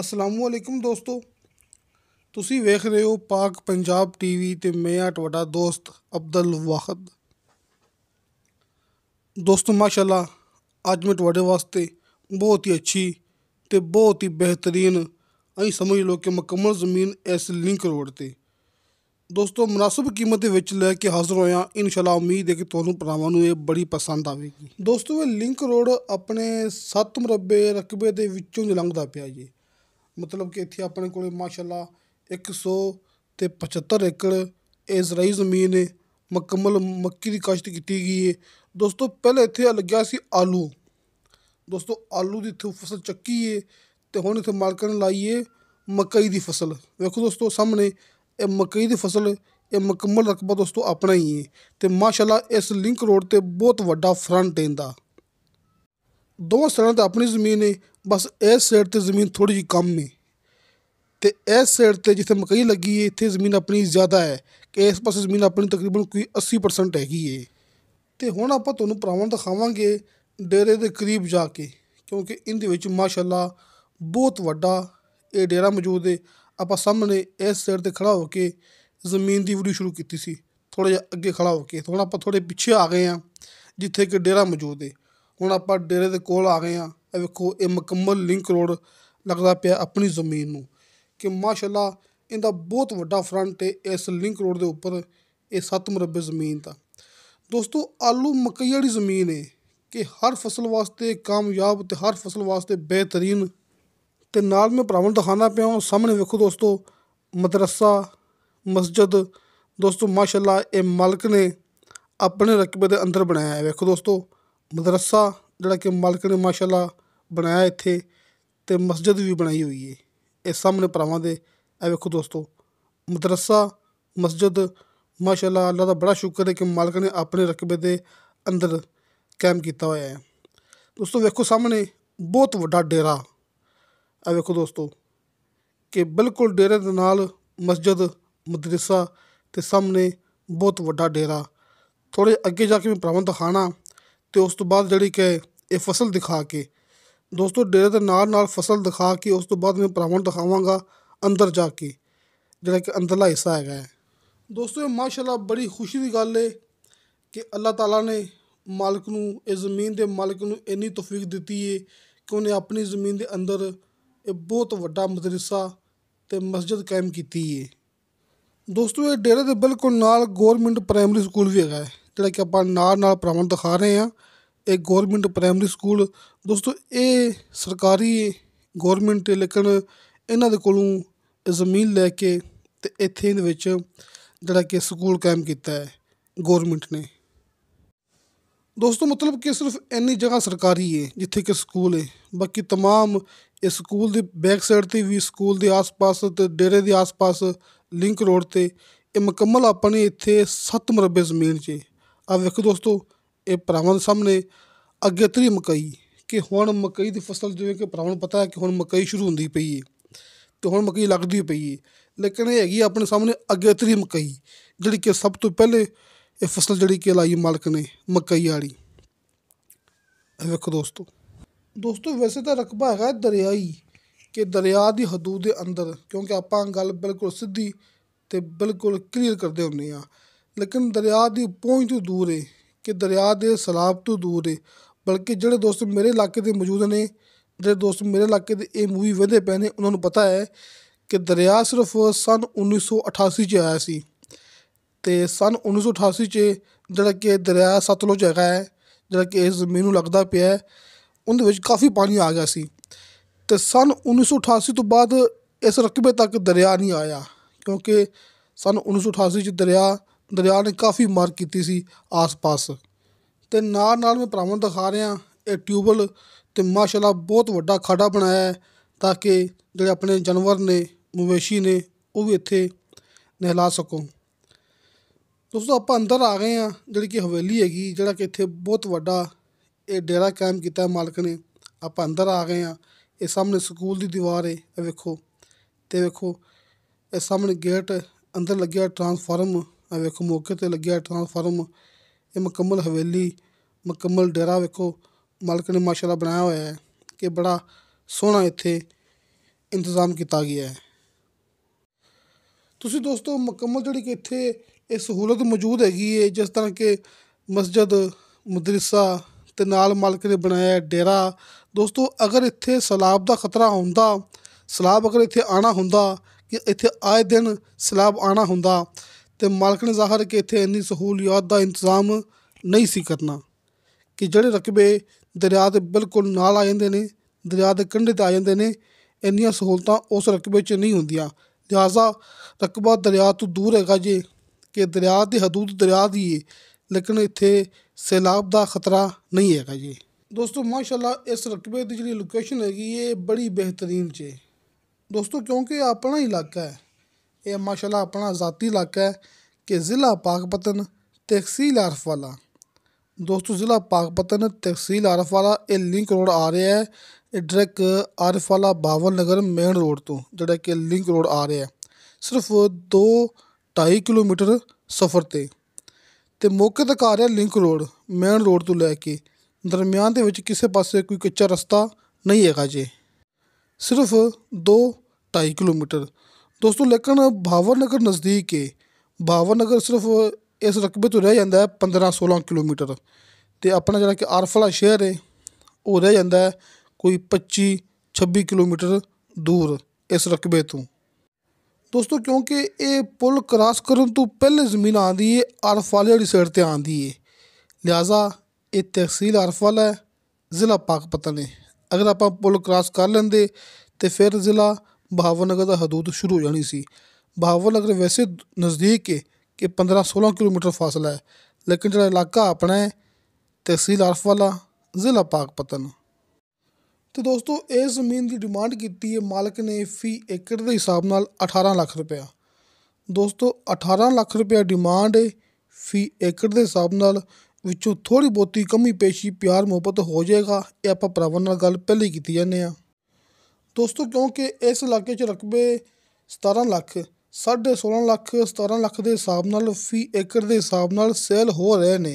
ਅਸਲਾਮੁਅਲੈਕਮ ਦੋਸਤੋ ਤੁਸੀਂ ਵੇਖ ਰਹੇ ਹੋ ਪਾਕ ਪੰਜਾਬ ਟੀਵੀ ਤੇ ਮੈਂ ਆ ਤੁਹਾਡਾ ਦੋਸਤ ਅਬਦੁਲ ਵਾਹਦ ਦੋਸਤੋ ਮਾਸ਼ਾਅੱਲਾ ਅੱਜ ਮੈਂ ਤੁਹਾਡੇ ਵਾਸਤੇ ਬਹੁਤ ਹੀ ਅੱਛੀ ਤੇ ਬਹੁਤ ਹੀ ਬਿਹਤਰੀਨ ਅਸੀਂ ਸਮਝ ਲਓ ਕਿ ਮੁਕੰਮਲ ਜ਼ਮੀਨ ਇਸ ਲਿੰਕ ਰੋਡ ਤੇ ਦੋਸਤੋ ਮناسب ਕੀਮਤ ਦੇ ਵਿੱਚ ਲੈ ਕੇ ਹਾਜ਼ਰ ਹੋਇਆ ਇਨਸ਼ਾਅੱਲਾ ਉਮੀਦ ਹੈ ਕਿ ਤੁਹਾਨੂੰ ਭਰਾਵਾਂ ਨੂੰ ਇਹ ਬੜੀ ਪਸੰਦ ਆਵੇਗੀ ਦੋਸਤੋ ਇਹ ਲਿੰਕ ਰੋਡ ਆਪਣੇ 7 ਮਰਬੇ ਰਕਬੇ ਦੇ ਵਿੱਚੋਂ ਲੰਘਦਾ ਪਿਆ ਜੀ ਮਤਲਬ ਕਿ ਇੱਥੇ ਆਪਣੇ ਕੋਲੇ ਮਾਸ਼ਾਅੱਲਾ 100 ਤੇ 75 ਏਕੜ ਇਸ ਰਾਈ ਜ਼ਮੀਨ ਹੈ ਮੁਕੰਮਲ ਮੱਕੀ ਦੀ ਕਾਸ਼ਤ ਕੀਤੀ ਗਈ ਹੈ ਦੋਸਤੋ ਪਹਿਲੇ ਇੱਥੇ ਲੱਗਿਆ ਸੀ ਆਲੂ ਦੋਸਤੋ ਆਲੂ ਦੀ ਇੱਥੇ ਫਸਲ ਚੱਕੀ ਹੈ ਤੇ ਹੁਣ ਇੱਥੇ ਮਾਲਕਾਂ ਨੇ ਲਾਈ ਹੈ ਮਕਈ ਦੀ ਫਸਲ ਵੇਖੋ ਦੋਸਤੋ ਸਾਹਮਣੇ ਇਹ ਮਕਈ ਦੀ ਫਸਲ ਇਹ ਮੁਕੰਮਲ ਰਕਬਾ ਦੋਸਤੋ ਆਪਣਾ ਹੀ ਹੈ ਤੇ ਮਾਸ਼ਾਅੱਲਾ ਇਸ ਲਿੰਕ ਰੋਡ ਤੇ ਬਹੁਤ ਵੱਡਾ ਫਰੰਟ ਇਹਦਾ ਦੋ ਸਾਲਾਂ ਤੇ ਆਪਣੀ ਜ਼ਮੀਨ ਹੈ ਬਸ ਇਸ ਸਾਈਡ 'ਤੇ ਜ਼ਮੀਨ ਥੋੜੀ ਜਿਹੀ ਕਮ ਹੈ ਤੇ ਇਸ ਸਾਈਡ 'ਤੇ ਜਿੱਥੇ ਮਕਈ ਲੱਗੀ ਹੈ ਇੱਥੇ ਜ਼ਮੀਨ ਆਪਣੀ ਜ਼ਿਆਦਾ ਹੈ ਕਿ ਇਸ ਪਾਸੇ ਜ਼ਮੀਨ ਆਪਣੀ ਤਕਰੀਬਨ ਕੋਈ 80% ਹੈਗੀ ਹੈ ਤੇ ਹੁਣ ਆਪਾਂ ਤੁਹਾਨੂੰ ਪ੍ਰਾਵਣ ਦਿਖਾਵਾਂਗੇ ਡੇਰੇ ਦੇ ਕਰੀਬ ਜਾ ਕੇ ਕਿਉਂਕਿ ਇਹਦੇ ਵਿੱਚ ਮਾਸ਼ਾਅੱਲਾ ਬਹੁਤ ਵੱਡਾ ਇਹ ਡੇਰਾ ਮੌਜੂਦ ਹੈ ਆਪਾਂ ਸਾਹਮਣੇ ਇਸ ਸਾਈਡ ਤੇ ਖੜਾ ਹੋ ਕੇ ਜ਼ਮੀਨ ਦੀ ਵੀਡੀਓ ਸ਼ੁਰੂ ਕੀਤੀ ਸੀ ਥੋੜਾ ਜਿਹਾ ਅੱਗੇ ਖੜਾ ਹੋ ਕੇ ਹੁਣ ਆਪਾਂ ਥੋੜੇ ਪਿੱਛੇ ਆ ਗਏ ਆ ਜਿੱਥੇ ਕਿ ਡੇਰਾ ਮੌਜੂਦ ਹੈ ਹੁਣ ਆਪਾਂ ਡੇਰੇ ਦੇ ਕੋਲ ਆ ਗਏ ਆ ਇਹ ਵੇਖੋ ਇਹ ਮੁਕੰਮਲ ਲਿੰਕ ਰੋਡ ਲੱਗਦਾ ਪਿਆ ਆਪਣੀ ਜ਼ਮੀਨ ਨੂੰ ਕਿ ਮਾਸ਼ਾਅੱਲਾ ਇਹਦਾ ਬਹੁਤ ਵੱਡਾ ਫਰੰਟ ਹੈ ਇਸ ਲਿੰਕ ਰੋਡ ਦੇ ਉੱਪਰ ਇਹ 7 ਮਰਬੇ ਜ਼ਮੀਨ ਦਾ ਦੋਸਤੋ ਆਲੂ ਮਕਈ ਵਾਲੀ ਜ਼ਮੀਨ ਹੈ ਕਿ ਹਰ ਫਸਲ ਵਾਸਤੇ ਕਾਮਯਾਬ ਤੇ ਹਰ ਫਸਲ ਵਾਸਤੇ ਬਿਹਤਰੀਨ ਤੇ ਨਾਲ ਮੈਂ ਭਰਾਵਾਂ ਨੂੰ ਦਿਖਾਣਾ ਪਿਆ ਹਾਂ ਸਾਹਮਣੇ ਵੇਖੋ ਦੋਸਤੋ ਮਦਰਸਾ ਮਸਜਿਦ ਦੋਸਤੋ ਮਾਸ਼ਾਅੱਲਾ ਇਹ ਮਾਲਕ ਨੇ ਆਪਣੇ ਰਕਬੇ ਦੇ ਅੰਦਰ ਬਣਾਇਆ ਹੈ ਵੇਖੋ ਦੋਸਤੋ ਮਦਰਸਾ ਜਿਹੜਾ ਕਿ ਮਾਲਕ ਨੇ ਮਾਸ਼ਾਅੱਲਾ ਬਣਾਇਆ ਇੱਥੇ ਤੇ ਮਸਜਿਦ ਵੀ ਬਣਾਈ ਹੋਈ ਏ ਇਹ ਸਾਹਮਣੇ ਭਰਾਵਾਂ ਦੇ ਇਹ ਵੇਖੋ ਦੋਸਤੋ ਮਦਰਸਾ ਮਸਜਿਦ ਮਾਸ਼ਾਅੱਲਾ ਅੱਲਾ ਦਾ ਬੜਾ ਸ਼ੁਕਰ ਹੈ ਕਿ ਮਾਲਕ ਨੇ ਆਪਣੇ ਰਕਬੇ ਦੇ ਅੰਦਰ ਕਾਇਮ ਕੀਤਾ ਹੋਇਆ ਹੈ ਦੋਸਤੋ ਵੇਖੋ ਸਾਹਮਣੇ ਬਹੁਤ ਵੱਡਾ ਡੇਰਾ ਆ ਵੇਖੋ ਦੋਸਤੋ ਕਿ ਬਿਲਕੁਲ ਡੇਰੇ ਦੇ ਨਾਲ ਮਸਜਿਦ ਮਦਰਸਾ ਤੇ ਸਾਹਮਣੇ ਬਹੁਤ ਵੱਡਾ ਡੇਰਾ ਥੋੜੇ ਅੱਗੇ ਜਾ ਕੇ ਮੈਂ ਪ੍ਰਬੰਧ ਦਿਖਾਣਾ ਤੇ ਉਸ ਤੋਂ ਬਾਅਦ ਜਿਹੜੀ ਕਿ ਇਹ ਫਸਲ ਦਿਖਾ ਕੇ ਦੋਸਤੋ ਡੇਰੇ ਦੇ ਨਾਲ ਨਾਲ ਫਸਲ ਦਿਖਾ ਕੇ ਉਸ ਤੋਂ ਬਾਅਦ ਮੈਂ ਭਰਾਵਾਂ ਨੂੰ ਦਿਖਾਵਾਂਗਾ ਅੰਦਰ ਜਾ ਕੇ ਜਿਹੜਾ ਕਿ ਅੰਦਰਲਾ ਹਿੱਸਾ ਹੈਗਾ ਹੈ ਦੋਸਤੋ ਇਹ ਮਾਸ਼ਾਅੱਲਾ ਬੜੀ ਖੁਸ਼ੀ ਦੀ ਗੱਲ ਹੈ ਕਿ ਅੱਲਾਹ ਤਾਲਾ ਨੇ ਮਾਲਕ ਨੂੰ ਇਹ ਜ਼ਮੀਨ ਦੇ ਮਾਲਕ ਨੂੰ ਇੰਨੀ ਤੌਫੀਕ ਦਿੱਤੀ ਹੈ ਕਿ ਉਹਨੇ ਆਪਣੀ ਜ਼ਮੀਨ ਦੇ ਅੰਦਰ ਇਹ ਬਹੁਤ ਵੱਡਾ ਮਦਰਸਾ ਤੇ ਮਸਜਿਦ ਕਾਇਮ ਕੀਤੀ ਹੈ ਦੋਸਤੋ ਇਹ ਡੇਰੇ ਦੇ ਬਿਲਕੁਲ ਨਾਲ ਗਵਰਨਮੈਂਟ ਪ੍ਰਾਇਮਰੀ ਸਕੂਲ ਵੀ ਹੈਗਾ ਜਿਹੜਾ ਕਿ ਆਪਾਂ ਨਾਲ ਨਾਲ ਭਰਾਵਾਂ ਦਿਖਾ ਰਹੇ ਹਾਂ ਇਹ ਗਵਰਨਮੈਂਟ ਪ੍ਰਾਇਮਰੀ ਸਕੂਲ ਦੋਸਤੋ ਇਹ ਸਰਕਾਰੀ ਗਵਰਨਮੈਂਟ ਲੇਕਿਨ ਇਹਨਾਂ ਦੇ ਕੋਲੋਂ ਜ਼ਮੀਨ ਲੈ ਕੇ ਤੇ ਇੱਥੇ ਇਹਦੇ ਵਿੱਚ ਜਿਹੜਾ ਕਿ ਸਕੂਲ ਕਾਇਮ ਕੀਤਾ ਹੈ ਗਵਰਨਮੈਂਟ ਨੇ ਦੋਸਤੋ ਮਤਲਬ ਕਿ ਸਿਰਫ ਇੰਨੀ ਜਗ੍ਹਾ ਸਰਕਾਰੀ ਹੈ ਜਿੱਥੇ ਕਿ ਸਕੂਲ ਹੈ ਬਾਕੀ तमाम ਇਸ ਸਕੂਲ ਦੇ ਬੈਕ ਸਾਈਡ ਤੇ ਵੀ ਸਕੂਲ ਦੇ ਆਸ-ਪਾਸ ਤੇ ਡੇਰੇ ਦੇ ਆਸ-ਪਾਸ ਲਿੰਕ ਰੋਡ ਤੇ ਇਹ ਮੁਕੰਮਲ ਆਪਣੇ ਇੱਥੇ 7 ਮਰਬੇ ਜ਼ਮੀਨ 'ਚ ਆ ਵੇਖੋ ਦੋਸਤੋ ਇਹ ਭਰਾਵਾਂ ਸਾਹਮਣੇ ਅੱਗੇ ਤਰੀ ਮਕਈ ਕਿ ਹੁਣ ਮਕਈ ਦੀ ਫਸਲ ਜਿਵੇਂ ਕਿ ਭਰਾਵਾਂ ਪਤਾ ਹੈ ਕਿ ਹੁਣ ਮਕਈ ਸ਼ੁਰੂ ਹੁੰਦੀ ਪਈ ਹੈ ਤੇ ਹੁਣ ਮਕਈ ਲੱਗਦੀ ਪਈ ਹੈ ਲੇਕਿਨ ਇਹ ਹੈਗੀ ਆਪਣੇ ਸਾਹਮਣੇ ਅੱਗੇ ਤਰੀ ਮਕਈ ਜਿਹੜੀ ਕਿ ਸਭ ਤੋਂ ਪਹਿਲੇ ਇਹ ਫਸਲ ਜਿਹੜੀ ਕਿ ਲਾਈ ਮਾਲਕ ਨੇ ਮਕਈ ਵਾਲੀ ਵੇਖੋ ਦੋਸਤੋ ਦੋਸਤੋ ਵੈਸੇ ਤਾਂ ਰਕਬਾ ਹੈਗਾ ਦਰਿਆਈ ਕਿ ਦਰਿਆ ਦੀ ਹਦੂਦ ਦੇ ਅੰਦਰ ਕਿਉਂਕਿ ਆਪਾਂ ਗੱਲ ਬਿਲਕੁਲ ਸਿੱਧੀ ਤੇ ਬਿਲਕੁਲ ਕਲੀਅਰ ਕਰਦੇ ਹੁੰਨੇ ਆ ਲੇਕਿਨ ਦਰਿਆ ਦੀ ਪਹੁੰਚ ਤੋਂ ਦੂਰ ਹੈ ਕਿ ਦਰਿਆ ਦੇ ਸਲਾਬ ਤੋਂ ਦੂਰ ਹੈ ਬਲਕਿ ਜਿਹੜੇ ਦੋਸਤ ਮੇਰੇ ਇਲਾਕੇ ਦੇ ਮੌਜੂਦ ਨੇ ਜਿਹੜੇ ਦੋਸਤ ਮੇਰੇ ਇਲਾਕੇ ਦੇ ਇਹ ਮੂਵੀ ਵਧੇ ਪਏ ਨੇ ਉਹਨਾਂ ਨੂੰ ਪਤਾ ਹੈ ਕਿ ਦਰਿਆ ਸਿਰਫ ਸਨ 1988 ਚ ਆਇਆ ਸੀ ਤੇ ਸਨ 1988 ਚ ਜਿਹੜਾ ਕਿ ਦਰਿਆ ਸਤਲੁਜ ਹੈਗਾ ਹੈ ਜਿਹੜਾ ਕਿ ਇਸ ਜ਼ਮੀਨ ਨੂੰ ਲੱਗਦਾ ਪਿਆ ਹੈ ਉਹਦੇ ਵਿੱਚ ਕਾਫੀ ਪਾਣੀ ਆ ਗਿਆ ਸੀ ਤੇ ਸਨ 1988 ਤੋਂ ਬਾਅਦ ਇਸ ਰਕਬੇ ਤੱਕ ਦਰਿਆ ਨਹੀਂ ਆਇਆ ਕਿਉਂਕਿ ਸਨ 1988 ਚ ਦਰਿਆ ਦਰਿਆ ਨੇ ਕਾਫੀ ਮਾਰ ਕੀਤੀ ਸੀ ਆਸ-ਪਾਸ ਤੇ ਨਾਲ ਨਾਲ ਮੈਂ ਭਰਾਵਾਂ ਦਿਖਾ ਰਿਹਾ ਇਹ ਟਿਊਬਲ ਤੇ ਮਾਸ਼ਾਅੱਲਾ ਬਹੁਤ ਵੱਡਾ ਖਾੜਾ ਬਣਾਇਆ ਹੈ ਤਾਂ ਕਿ ਜਿਹੜੇ ਆਪਣੇ ਜਾਨਵਰ ਨੇ ਮਵੇਸ਼ੀ ਨੇ ਉਹ ਵੀ ਇੱਥੇ ਨਹਿਲਾ ਸਕੋ ਦੋਸਤੋ ਆਪਾਂ ਅੰਦਰ ਆ ਗਏ ਆ ਜਿਹੜੀ ਕਿ ਹਵੇਲੀ ਹੈਗੀ ਜਿਹੜਾ ਕਿ ਇੱਥੇ ਬਹੁਤ ਵੱਡਾ ਇਹ ਡੇਰਾ ਕਾਇਮ ਕੀਤਾ ਮਾਲਕ ਨੇ ਆਪਾਂ ਅੰਦਰ ਆ ਗਏ ਆ ਇਹ ਸਾਹਮਣੇ ਸਕੂਲ ਦੀ ਦੀਵਾਰ ਹੈ ਇਹ ਵੇਖੋ ਤੇ ਵੇਖੋ ਇਹ ਸਾਹਮਣੇ ਗੇਟ ਅੰਦਰ ਲੱਗਿਆ ਟਰਾਂਸਫਾਰਮ ਆ ਵੇਖੋ ਮੌਕੇ ਤੇ ਲੱਗਿਆ ਟ੍ਰਾਂਸਫਾਰਮ ਇਹ ਮੁਕੰਮਲ ਹਵੇਲੀ ਮੁਕੰਮਲ ਡੇਰਾ ਵੇਖੋ ਮਾਲਕ ਨੇ ਮਾਸ਼ਾਅੱਲਾ ਬਣਾਇਆ ਹੋਇਆ ਹੈ ਕਿ ਬੜਾ ਸੋਹਣਾ ਇੱਥੇ ਇੰਤਜ਼ਾਮ ਕੀਤਾ ਗਿਆ ਹੈ ਤੁਸੀਂ ਦੋਸਤੋ ਮੁਕੰਮਲ ਜਿਹੜੀ ਕਿ ਇੱਥੇ ਇਹ ਸਹੂਲਤ ਮੌਜੂਦ ਹੈਗੀ ਹੈ ਜਿਸ ਤਰ੍ਹਾਂ ਕਿ ਮਸਜਿਦ ਮਦਰਸਾ ਤੇ ਨਾਲ ਮਾਲਕ ਨੇ ਬਣਾਇਆ ਡੇਰਾ ਦੋਸਤੋ ਅਗਰ ਇੱਥੇ ਸਲਾਬ ਦਾ ਖਤਰਾ ਹੁੰਦਾ ਸਲਾਬ ਅਗਰ ਇੱਥੇ ਆਣਾ ਹੁੰਦਾ ਕਿ ਇੱਥੇ ਆਏ ਦਿਨ ਸਲਾਬ ਆਣਾ ਹੁੰਦਾ ਤੇ ਮਾਲਕ ਨੇ ਜ਼ਾਹਰ ਕਿ ਇੱਥੇ ਇੰਨੀ ਸਹੂਲਤ ਦਾ ਇੰਤਜ਼ਾਮ ਨਹੀਂ ਸੀ ਕਰਨਾ ਕਿ ਜਿਹੜੇ ਰਕਬੇ ਦਰਿਆ ਦੇ ਬਿਲਕੁਲ ਨਾਲ ਆ ਜਾਂਦੇ ਨੇ ਦਰਿਆ ਦੇ ਕੰਢੇ ਤੇ ਆ ਜਾਂਦੇ ਨੇ ਇੰਨੀਆਂ ਸਹੂਲਤਾਂ ਉਸ ਰਕਬੇ 'ਚ ਨਹੀਂ ਹੁੰਦੀਆਂ ਲਿਹਾਜ਼ਾ ਰਕਬਾ ਦਰਿਆ ਤੋਂ ਦੂਰ ਹੈਗਾ ਜੇ ਕਿ ਦਰਿਆ ਦੀ ਹਦੂਦ ਦਰਿਆ ਦੀ ਹੈ ਲੇਕਿਨ ਇੱਥੇ ਸੈਲਾਬ ਦਾ ਖਤਰਾ ਨਹੀਂ ਹੈਗਾ ਜੀ ਦੋਸਤੋ ਮਾਸ਼ਾਅੱਲਾ ਇਸ ਰਕਬੇ ਦੀ ਜਿਹੜੀ ਲੋਕੇਸ਼ਨ ਹੈਗੀ ਇਹ ਬੜੀ ਬਿਹਤਰੀਨ 'ਚ ਦੋਸਤੋ ਕਿਉਂਕਿ ਆਪਣਾ ਇਲਾਕਾ ਹੈ ਇਹ ਮਾਸ਼ਾਅੱਲਾ ਆਪਣਾ ਜ਼ਾਤੀ ਇਲਾਕਾ ਹੈ ਕਿ ਜ਼ਿਲ੍ਹਾ ਪਾਕਪਤਨ ਤਹਿਸੀਲ ਆਰਫਵਾਲਾ ਦੋਸਤੋ ਜ਼ਿਲ੍ਹਾ ਪਾਕਪਤਨ ਤਹਿਸੀਲ ਆਰਫਵਾਲਾ ਇਹ ਲਿੰਕ ਰੋਡ ਆ ਰਿਹਾ ਹੈ ਇਹ ਆਰਫਵਾਲਾ ਬਾਵਲ ਨਗਰ ਮੇਨ ਰੋਡ ਤੋਂ ਜਿਹੜਾ ਕਿ ਲਿੰਕ ਰੋਡ ਆ ਰਿਹਾ ਹੈ ਸਿਰਫ 2 2.5 ਕਿਲੋਮੀਟਰ ਸਫ਼ਰ ਤੇ ਤੇ ਮੌਕੇ ਤੱਕ ਆ ਲਿੰਕ ਰੋਡ ਮੇਨ ਰੋਡ ਤੋਂ ਲੈ ਕੇ ਦਰਮਿਆਨ ਦੇ ਵਿੱਚ ਕਿਸੇ ਪਾਸੇ ਕੋਈ ਕੱਚਾ ਰਸਤਾ ਨਹੀਂ ਹੈਗਾ ਜੇ ਸਿਰਫ 2 2.5 ਕਿਲੋਮੀਟਰ ਦੋਸਤੋ ਲੇਕਿਨ ਭਾਵਨਗਰ ਨਗਰ ਨਜ਼ਦੀਕ ਹੈ ਭਾਵਨਗਰ ਨਗਰ ਸਿਰਫ ਇਸ ਰਕਬੇ ਤੋਂ ਰਹਿ ਜਾਂਦਾ ਹੈ 15 16 ਕਿਲੋਮੀਟਰ ਤੇ ਆਪਣਾ ਜਿਹੜਾ ਕਿ ਆਰਫਲਾ ਸ਼ਹਿਰ ਹੈ ਉਹ ਰਹਿ ਜਾਂਦਾ ਹੈ ਕੋਈ 25 26 ਕਿਲੋਮੀਟਰ ਦੂਰ ਇਸ ਰਕਬੇ ਤੋਂ ਦੋਸਤੋ ਕਿਉਂਕਿ ਇਹ ਪੁਲ ਕ੍ਰਾਸ ਕਰਨ ਤੋਂ ਪਹਿਲੇ ਜ਼ਮੀਨ ਆਂਦੀ ਹੈ ਆਰਫਾਲੇ ਵਾਲੀ ਸਾਈਡ ਤੇ ਆਂਦੀ ਹੈ ਲਿਆਜ਼ਾ ਇਹ ਤਹਿਸੀਲ ਆਰਫਾਲਾ ਹੈ ਜ਼ਿਲ੍ਹਾ ਪਾਕਪਤਨ ਹੈ ਅਗਰ ਆਪਾਂ ਪੁਲ ਕ੍ਰਾਸ ਕਰ ਲੈਂਦੇ ਤੇ ਫਿਰ ਜ਼ਿਲ੍ਹਾ बहावर नगर ਦਾ ਹਦੂਦ ਸ਼ੁਰੂ ਹੋ ਜਾਣੀ ਸੀ ਬਹਾਵਰ ਨਗਰ ਵੈਸੇ ਨਜ਼ਦੀਕ ਹੈ ਕਿ 15-16 ਕਿਲੋਮੀਟਰ ਫਾਸਲਾ ਹੈ ਲੇਕਿਨ ਜਿਹੜਾ ਇਲਾਕਾ ਆਪਣਾ ਹੈ ਤਹਿਸੀਲ ਅਰਫ ਵਾਲਾ ਜ਼ਿਲ੍ਹਾ ਪਾਕਪਤਨ ਤੇ ਦੋਸਤੋ ਇਹ ਜ਼ਮੀਨ ਦੀ ਡਿਮਾਂਡ ਕੀਤੀ ਹੈ ਮਾਲਕ ਨੇ ਫੀ ਏਕੜ ਦੇ ਹਿਸਾਬ ਨਾਲ 18 ਲੱਖ ਰੁਪਇਆ ਦੋਸਤੋ 18 ਲੱਖ ਰੁਪਇਆ ਡਿਮਾਂਡ ਹੈ ਫੀ ਏਕੜ ਦੇ ਹਿਸਾਬ ਨਾਲ ਵਿੱਚੋਂ ਥੋੜੀ ਬੋਤੀ ਕਮੀ ਪੇਸ਼ੀ ਪਿਆਰ ਮੁਹੱਬਤ ਹੋ ਜਾਏਗਾ ਇਹ ਆਪਾਂ ਪ੍ਰਵਨ ਨਾਲ ਗੱਲ ਪਹਿਲੇ ਕੀਤੀ ਜਾਂਦੇ ਆ ਦੋਸਤੋ ਕਿਉਂਕਿ ਇਸ ਇਲਾਕੇ 'ਚ ਰਕਬੇ 17 ਲੱਖ 16.5 ਲੱਖ 17 ਲੱਖ ਦੇ ਹਿਸਾਬ ਨਾਲ ਫੀ ਏਕੜ ਦੇ ਹਿਸਾਬ ਨਾਲ ਸੇਲ ਹੋ ਰਹੇ ਨੇ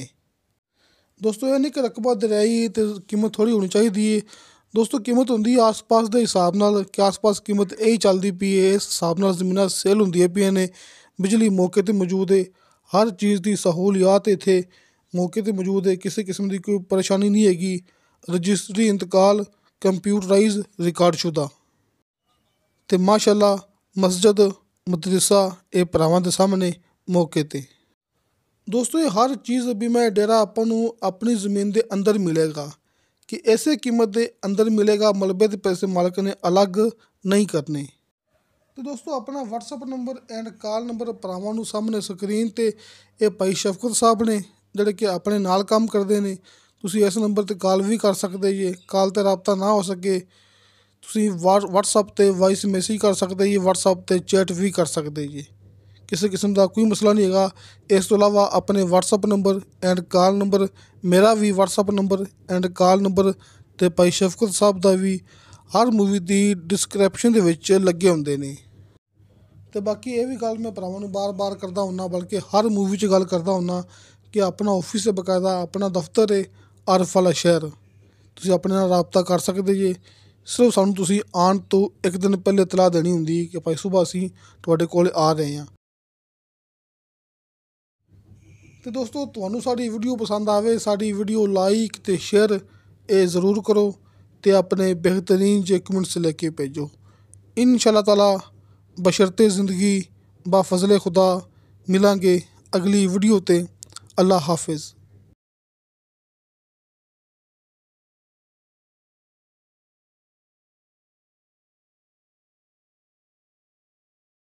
ਦੋਸਤੋ ਇਹ ਨਹੀਂ ਕਿ ਰਕਬਾ ਦਰਿਆਈ ਤੇ ਕੀਮਤ ਥੋੜੀ ਹੋਣੀ ਚਾਹੀਦੀ ਹੈ ਦੋਸਤੋ ਕੀਮਤ ਹੁੰਦੀ ਆਸ-ਪਾਸ ਦੇ ਹਿਸਾਬ ਨਾਲ ਕਿ ਆਸ-ਪਾਸ ਕੀਮਤ ਇਹ ਹੀ ਚੱਲਦੀ ਪਈ ਹੈ ਇਸ ਹਿਸਾਬ ਨਾਲ ਜ਼ਮੀਨਾਂ ਸੇਲ ਹੁੰਦੀਆਂ ਪਈਆਂ ਨੇ ਬਿਜਲੀ ਮੌਕੇ ਤੇ ਮੌਜੂਦ ਹੈ ਹਰ ਚੀਜ਼ ਦੀ ਸਹੂਲਤ ਇੱਥੇ ਮੌਕੇ ਤੇ ਮੌਜੂਦ ਹੈ ਕਿਸੇ ਕਿਸਮ ਦੀ ਕੋਈ ਪਰੇਸ਼ਾਨੀ ਨਹੀਂ ਹੈਗੀ ਰਜਿਸਟਰੀ ਇੰਤਕਾਲ ਕੰਪਿਊਟਰਾਈਜ਼ ਰਿਕਾਰਡ ਸ਼ੁਦਾ ਤੇ ਮਾਸ਼ਾਅੱਲਾ ਮਸਜਿਦ ਮਦਰਸਾ ਇਹ ਪ੍ਰਾਵਾਂ ਦੇ ਸਾਹਮਣੇ ਮੌਕੇ ਤੇ ਦੋਸਤੋ ਇਹ ਹਰ ਚੀਜ਼ ਵੀ ਮੈਂ ਡੇਰਾ ਆਪਾਂ ਨੂੰ ਆਪਣੀ ਜ਼ਮੀਨ ਦੇ ਅੰਦਰ ਮਿਲੇਗਾ ਕਿ ਐਸੇ ਕੀਮਤ ਦੇ ਅੰਦਰ ਮਿਲੇਗਾ ਮਲਬੇ ਦੇ ਪੈਸੇ ਮਾਲਕ ਨੇ ਅਲੱਗ ਨਹੀਂ ਕਰਨੇ ਤੇ ਦੋਸਤੋ ਆਪਣਾ WhatsApp ਨੰਬਰ ਐਂਡ ਕਾਲ ਨੰਬਰ ਪ੍ਰਾਵਾਂ ਨੂੰ ਸਾਹਮਣੇ ਸਕਰੀਨ ਤੇ ਇਹ ਭਾਈ ਸ਼ਫਕਤ ਸਾਹਿਬ ਨੇ ਜਿਹੜੇ ਕਿ ਆਪਣੇ ਨਾਲ ਕੰਮ ਕਰਦੇ ਨੇ ਤੁਸੀਂ ਇਸ ਨੰਬਰ ਤੇ ਕਾਲ ਵੀ ਕਰ ਸਕਦੇ ਜੇ ਕਾਲ ਤੇ رابطہ ਨਾ ਹੋ ਸਕੇ ਤੁਸੀਂ WhatsApp ਤੇ ਵਾਇਸ ਮੈਸੇਜ ਕਰ ਸਕਦੇ ਜੀ WhatsApp ਤੇ ਚੈਟ ਵੀ ਕਰ ਸਕਦੇ ਜੀ ਕਿਸੇ ਕਿਸਮ ਦਾ ਕੋਈ ਮਸਲਾ ਨਹੀਂ ਹੈਗਾ ਇਸ ਤੋਂ ਇਲਾਵਾ ਆਪਣੇ WhatsApp ਨੰਬਰ ਐਂਡ ਕਾਲ ਨੰਬਰ ਮੇਰਾ ਵੀ WhatsApp ਨੰਬਰ ਐਂਡ ਕਾਲ ਨੰਬਰ ਤੇ ਭਾਈ ਸ਼ਫਕਤ ਸਾਹਿਬ ਦਾ ਵੀ ਹਰ ਮੂਵੀ ਦੀ ਡਿਸਕ੍ਰਿਪਸ਼ਨ ਦੇ ਵਿੱਚ ਲੱਗੇ ਹੁੰਦੇ ਨੇ ਤੇ ਬਾਕੀ ਇਹ ਵੀ ਗੱਲ ਮੈਂ ਭਰਾਵਾਂ ਨੂੰ ਬਾਰ-ਬਾਰ ਕਰਦਾ ਹੁੰਨਾ ਬਲਕਿ ਹਰ ਮੂਵੀ 'ਚ ਗੱਲ ਕਰਦਾ ਹੁੰਨਾ ਕਿ ਆਪਣਾ ਆਫਿਸ ਹੈ ਬਕਾਇਦਾ ਆਪਣਾ ਦਫ਼ਤਰ ਹੈ ਅਰਫ ਵਾਲਾ ਸ਼ਹਿਰ ਤੁਸੀਂ ਆਪਣੇ ਨਾਲ ਰਾਬਤਾ ਕਰ ਸਕਦੇ ਜੇ ਸਿਰਫ ਸਾਨੂੰ ਤੁਸੀਂ ਆਉਣ ਤੋਂ ਇੱਕ ਦਿਨ ਪਹਿਲੇ ਇਤਲਾਹ ਦੇਣੀ ਹੁੰਦੀ ਕਿ ਭਾਈ ਸਵੇਰ ਅਸੀਂ ਤੁਹਾਡੇ ਕੋਲ ਆ ਰਹੇ ਹਾਂ ਤੇ ਦੋਸਤੋ ਤੁਹਾਨੂੰ ਸਾਡੀ ਵੀਡੀਓ ਪਸੰਦ ਆਵੇ ਸਾਡੀ ਵੀਡੀਓ ਲਾਈਕ ਤੇ ਸ਼ੇਅਰ ਇਹ ਜ਼ਰੂਰ ਕਰੋ ਤੇ ਆਪਣੇ ਬਿਹਤਰੀਨ ਜੇ ਕਮੈਂਟਸ ਲੈ ਕੇ ਭੇਜੋ ਇਨਸ਼ਾਅੱਲਾ ਤਾਲਾ ਬਸ਼ਰਤੇ ਜ਼ਿੰਦਗੀ ਬਾ ਫਜ਼ਲੇ ਖੁਦਾ ਮਿਲਾਂਗੇ ਅਗਲੀ ਵੀਡੀਓ ਤੇ ਅੱਲਾ ਹਾਫਿਜ਼